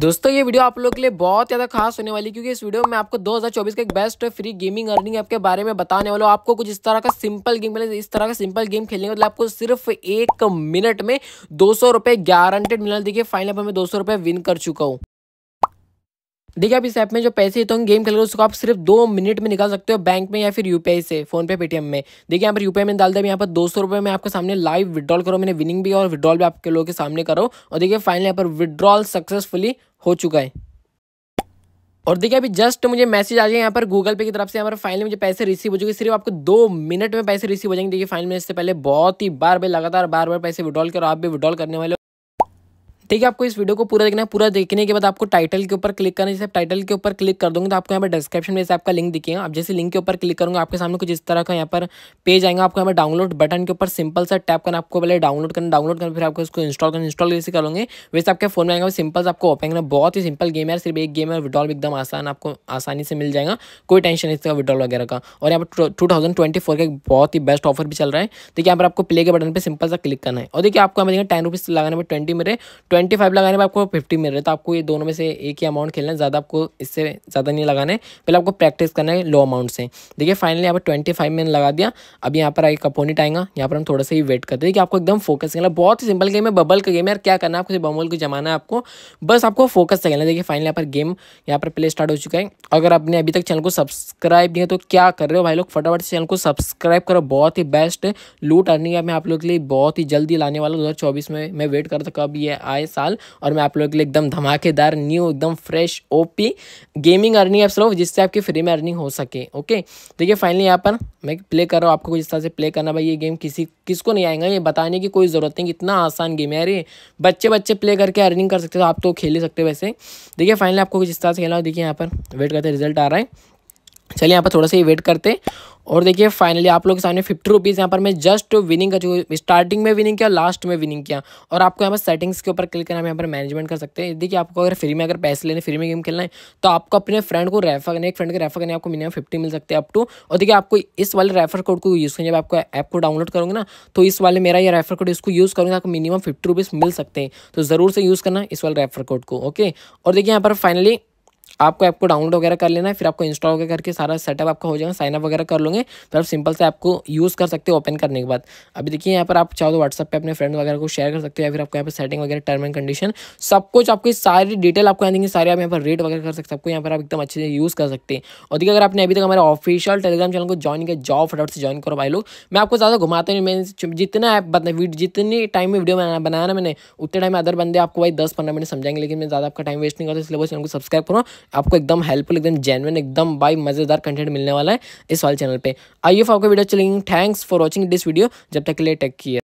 दोस्तों ये वीडियो आप लोग के लिए बहुत ज़्यादा खास होने वाली क्योंकि इस वीडियो में आपको 2024 का एक best free gaming earning app के बारे में बताने वाला आपको कुछ इस तरह का सिंपल गेम इस तरह का सिंपल गेम खेलने मतलब आपको सिर्फ एक मिनट में दो सौ रुपए गारंटेड मिलना देखिए फाइनल पर मैं दो सौ रुपये विन कर चुका हूँ देखिए आप इस ऐप में जो पैसे तो गेम खेल रहे हो उसको आप सिर्फ दो मिनट में निकाल सकते हो बैंक में या फिर यूपीआई से फोन पे पेटीएम में देखिए यहाँ पर यूपीआई में डाल दिया यहाँ पर दो सौ रुपये में आपके सामने लाइव विड्रॉल करो मैंने विनिंग भी और विड्रॉल भी आपके लोगों के सामने करो और देखिए फाइनल यहाँ पर विड्रॉल सक्सेसफुली हो चुका है और देखिए अभी जस्ट मुझे मैसेज आ जाए यहाँ पर गूगल पे की तरफ से यहाँ पर फाइनली मुझे पैसे रिसीव हो चुके सिर्फ आपको दो मिनट में पैसे रिसीव हो जाएंगे देखिए फाइनल में इससे पहले बहुत ही बार बार लगातार बार बार पैसे विड्रॉल करो आप भी विड्रॉल करने वाले ठीक है आपको इस वीडियो को पूरा देखना है पूरा देखने के बाद आपको टाइटल के ऊपर क्लिक करना है जैसे टाइटल के ऊपर क्लिक कर दूँगा तो आपको यहाँ पर डिस्क्रिप्शन में जैसे आपका लिंक दिखेगा आप जैसे लिंक के ऊपर क्लिक करूंगा आपके सामने कुछ इस तरह का यहाँ पर पेज आएगा आपको यहाँ पर डाउनलोड बटन के ऊपर सिंपल सा टैप करना आपको पहले डाउनलोड करना डाउनलोड करना फिर आपको उसको इंस्टॉल करना इंस्टॉल जैसे करोगे वैसे आपके फोन में आएगा सिंपल आपको ओपन करना बहुत ही सिंपल गेम है सिर्फ एक गेम है विड्रॉल एकदम आसान आपको आसानी से मिल जाएगा कोई टेंशन नहीं इसका विड्रॉल वगैरह का और यहाँ पर टू थाउजेंड ट्वेंटी फोर का एक बहुत ही बेस्ट ऑफर भी चल रहा है देखिए यहाँ पर आपको प्ले के बटन पर सिंपल सा क्लिक करना है और देखिए आपको हमें टेन रुपीज़ लगाने पर ट्वेंटी मेरे ट्वेंटी फाइव लगाने पर आपको फिफ्टी मिल रहे तो आपको ये दोनों में से एक ही अमाउंट खेलना है ज़्यादा आपको इससे ज़्यादा नहीं लगाना है पहले आपको प्रैक्टिस करना है लो अमाउंट से देखिए फाइनली यहाँ पर ट्वेंटी फाइव मैंने लगा दिया अब यहाँ पर आई कपोनिट आएगा यहाँ पर हम थोड़ा सा ही वेट करते हैं कि आपको एकदम फोकस करना बहुत ही सिंपल गेम है बबल का गेम है यार क्या करना है आपको बमोल को जमाना है आपको बस आपको फोकस से खेलना देखिए फाइनली यहाँ पर गेम यहाँ पर प्ले स्टार्ट हो चुका है अगर आपने अभी तक चैनल को सब्सक्राइब नहीं है तो क्या कर रहे हो भाई लोग फटाफट चैनल को सब्सक्राइब करो बहुत ही बेस्ट लूट अर्निंग मैं आप लोग के लिए बहुत ही जल्दी लाने वाला दो में मैं वेट करता कब ये आए इस साल और मैं आप लोगों के लिए एकदम धमाकेदार न्यू एकदम fresh OP gaming earning apps लो जिससे आपकी फ्री में अर्निंग हो सके ओके तो देखिए फाइनली यहाँ पर मैं प्ले कर रहा हूँ आपको जिस तरह से प्ले करना भाई ये गेम किसी किसको नहीं आएगा ये बताने की कोई ज़रूरत नहीं इतना आसान गेम है अरे बच्चे बच्चे प्ले करके अर्निंग कर सकते हो आप तो खेल ही सकते वैसे देखिए फाइनली आपको जिस तरह से खेला देखिए यहाँ पर वेट करते रिजल्ट आ रहा है चलिए यहाँ पर थोड़ा सा ये वेट करते और देखिए फाइनली आप लोग के सामने फिफ्टी रुपीज़ यहाँ पर मैं जस्ट विनिंग कर स्टार्टिंग में विनिंग किया लास्ट में विनिंग किया और आपको यहाँ पर सेटिंग्स के ऊपर क्लिक करना यहाँ पर मैनेजमेंट कर सकते हैं देखिए आपको अगर फ्री में अगर पैसे लेने फ्री में गेम खेलना है तो आपको अपने फ्रेंड को रेफर करने एक फ्रेंड को रेफर करने आपको मिनिमम फिफ्टी मिल सकते हैं अप टू और देखिए आपको इस वाले रेफर कोड को यूज़ करें जब आपको ऐप को डाउनलोड करोगे ना तो इस वाले मेरा ये रेफर कोड इसको यूज़ करूँगा आपको मिनिमम फिफ्टी रुपीज़ मिल सकते हैं तो ज़रूर से यूज़ करना इस वाले रेफर कोड को ओके और देखिए यहाँ पर फाइनली आपको ऐप को डाउनलोड वगैरह कर लेना है फिर आपको इंस्टॉल वगैरह करके सारा सेटअप आपका हो जाएगा साइनअप वगैरह कर लोगे फिर तो आप सिंपल से आपको यूज़ कर सकते हो ओपन करने के बाद अभी देखिए यहाँ पर आप चाहो तो व्हाट्सअप पर अपने फ्रेंड वगैरह को शेयर कर सकते हो या फिर आपको यहाँ पर सेटिंग वगैरह टर्म एंड कंडीशन सब कुछ आपकी सारी डिटेल आपको यहाँ देंगे सारे आप यहाँ पर रेट वगैरह कर सकते सबको यहाँ पर आप एकदम अच्छे से यूज़ कर सकते हैं और देखिए अगर आपने अभी तक हमारे ऑफिशियल टेलीग्राम चैनल को ज्वाइन किया जॉब फटाफट से ज्वाइन करो भाई लोग मैं आपको ज़्यादा घुमाते हैं मैंने जितना ऐप बता जितनी टाइम में वीडियो बनाया ना मैंने उतने टाइम अदर बंदे आपको भाई दस पंद्रह मिनट समझाएंगे लेकिन मैं ज़्यादा आपका टाइम वेस्ट नहीं करता इसलिए वो चैनल को सब्सक्राइब करो आपको एकदम हेल्पफुल एकदम जेनवन एकदम बाई मज़ेदार कंटेंट मिलने वाला है इस वाले चैनल पर आइए आपको वीडियो चलेंगे thanks for watching this video जब तक के लिए टेक किया